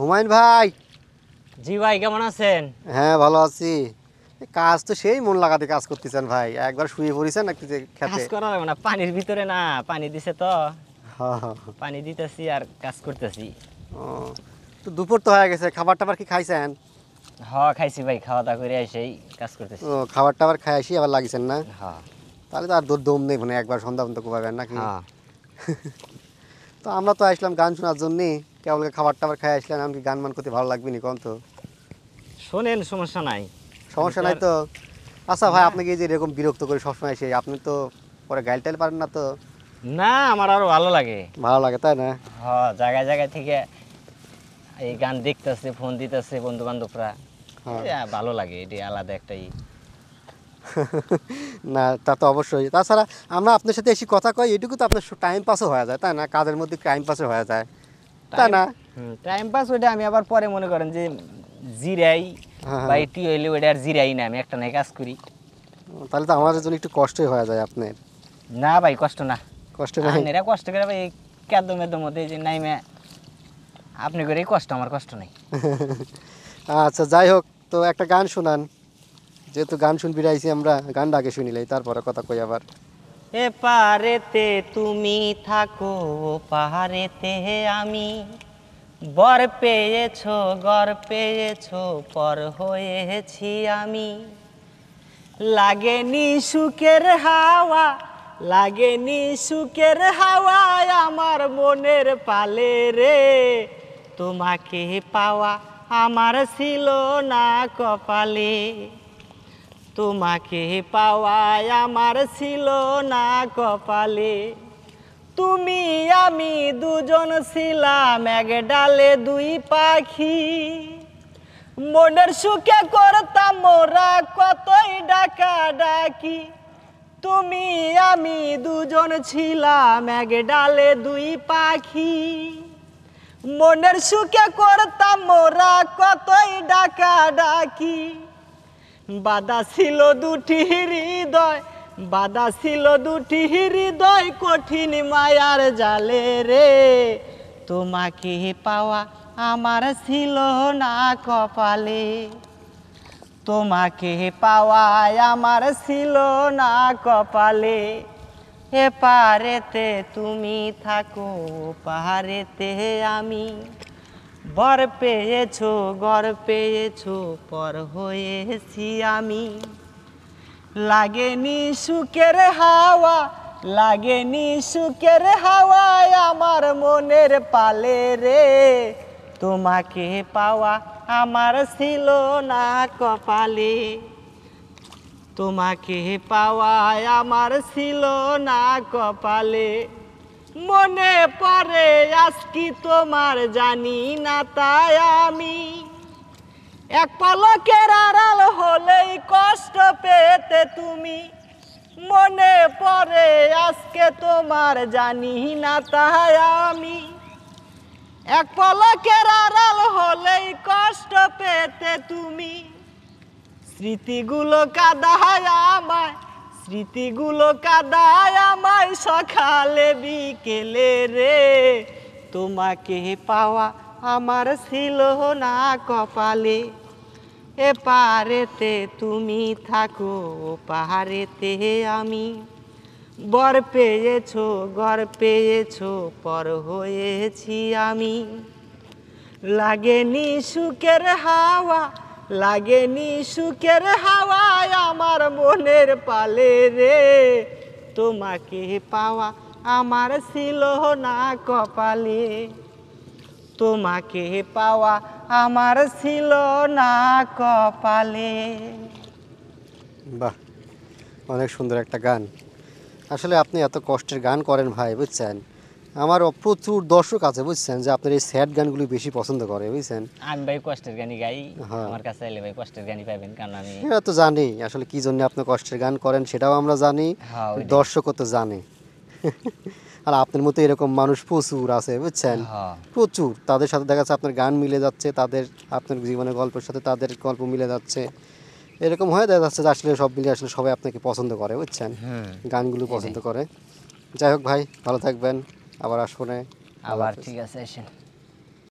হুমায়ুন ভাই জি ভাই কেমন আছেন হ্যাঁ ভালো আছি কাজ তো সেই মন লাগাতে কাজ করতেছেন ভাই একবার শুয়ে পড়েছেন নাকি যে খেতে কাজ করা যাবে না পানির ভিতরে না পানি দিছে তো পানি দিতেছি আর কাজ করতেছি ও তো দুপুর তো হয়ে গেছে খাবার টাবার কি খাইছেন হ্যাঁ খাইছি ভাই খাওয়া দাওয়া করে এসেই কাজ করতেছি ও খাবার টাবার খাই আসি আবার লাগিছেন না হ্যাঁ তাহলে তো আর দম নেই মানে একবার সন্ধ্যা পর্যন্ত কোপাবেন নাকি হ্যাঁ তো আমরা তো আসলাম গান শোনার জন্যে কেবল খাবার টাবার খাই আসলাম এমনকি গান মান করতে ভালো লাগবে নি কম তো শোনেন সমস্যা নাই সমস্যা নাই তো আচ্ছা ভাই আপনাকে যে এরকম বিরক্ত করে সবসময় এসে আপনি তো পরে গাইল টাইল পারেন না তো না আমার আরো ভালো লাগে ভালো লাগে তাই না হ্যাঁ জায়গায় জায়গায় থেকে এই গান দেখতেছে ফোন দিতেছে বন্ধু বান্ধবরা হ্যাঁ। ভালো লাগে এটি আলাদা একটাই না তা তো অবশ্যই তাছাড়া আমরা আপনার সাথে এসে কথা কই এটুকু তো আপনার টাইম পাসও হয়ে যায় তাই না কাজের মধ্যে টাইম পাসও হয়ে যায় তাই না টাইম পাস ওইটা আমি আবার পরে মনে করেন যে জিরাই হ্যাঁ, হ্যাঁ। বা এটি হইলে ওইটা আর জিরাই না আমি একটা নাই কাজ করি তাহলে তো আমাদের জন্য একটু কষ্টই হয়ে যায় আপনার না ভাই কষ্ট না কষ্ট না এরা কষ্ট করে ভাই কেদম এদম মধ্যে যে নাই মে আপনি করে কষ্ট আমার কষ্ট নাই আচ্ছা যাই হোক তো একটা গান শোনান যেহেতু গান শুনবি রাইছি আমরা গান আগে লাই তারপরে কথা কই আবার এ পারেতে তুমি থাকো পাহাড়েতে আমি বর পেয়েছো গর পেয়েছো পর হয়েছি আমি লাগেনি সুখের হাওয়া লাগেনি সুখের হাওয়া আমার মনের পালে রে তোমাকে পাওয়া আমার ছিল না কপালে তোমাকে পাওয়ায় আমার ছিল না কপালে তুমি আমি দুজন ছিলাম এক ডালে দুই পাখি মনের সুখে করতাম মোরা কতই ডাকা ডাকি তুমি আমি দুজন ছিলাম এক ডালে দুই পাখি মনের সুখে করতাম মোরা কতই ডাকা ডাকি বাদা ছিল দুটি হৃদয় বাদা ছিল দুটি হৃদয় কঠিন মায়ার জালে রে তোমাকে পাওয়া আমার ছিল না কপালে তোমাকে পাওয়াই আমার ছিল না কপালে এ পারেতে তুমি থাকো পাহাড়েতে আমি বর পেয়েছো গর পেয়েছো পর হয়েছি আমি লাগেনি সুখের হাওয়া লাগেনি সুখের হাওয়ায় আমার মনের পালে রে তোমাকে পাওয়া আমার ছিল না কপালে তোমাকে পাওয়ায় আমার ছিল না কপালে মনে পরে আজকি তোমার জানি না তাই আমি এক পলকের আড়াল হলেই কষ্ট পেতে তুমি মনে পড়ে আজকে তোমার জানি না তাই আমি এক পলকের আড়াল হলেই কষ্ট পেতে তুমি স্মৃতিগুলো কাদায় আমায় স্মৃতিগুলো কাদায় আমায় সকালে বিকেলে রে তোমাকে পাওয়া আমার ছিল না কপালে এ পারেতে তুমি থাকো পাহাড়েতে আমি বর পেয়েছো গর পেয়েছ পর হয়েছি আমি লাগেনি সুখের হাওয়া নি সুখের হাওয়ায় আমার মনের পালে রে তোমাকে পাওয়া আমার ছিল না কপালে তোমাকে পাওয়া আমার ছিল না কপালে বাহ অনেক সুন্দর একটা গান আসলে আপনি এত কষ্টের গান করেন ভাই বুঝছেন আমার প্রচুর দর্শক আছে বুঝছেন যে আপনার এই স্যাড গানগুলি বেশি পছন্দ করে বুঝছেন আমি ভাই কষ্টের গানই গাই হ্যাঁ। আমার কাছে এলে ভাই কষ্টের গানই পাবেন কারণ আমি এটা তো জানি আসলে কি জন্য আপনি কষ্টের গান করেন সেটাও আমরা জানি হ্যাঁ, দর্শকও তো জানে আর আপনার মতো এরকম মানুষ প্রচুর আছে বুঝছেন হ্যাঁ। প্রচুর তাদের সাথে দেখা যাচ্ছে আপনার গান মিলে যাচ্ছে তাদের আপনার জীবনের গল্পের সাথে তাদের গল্প মিলে যাচ্ছে এরকম হয়ে দেখা যাচ্ছে আসলে সব মিলে আসলে সবাই আপনাকে পছন্দ করে বুঝছেন গানগুলো পছন্দ করে যাই হোক ভাই ভালো থাকবেন আবার আসবো নে আবার ঠিক আছে আসেন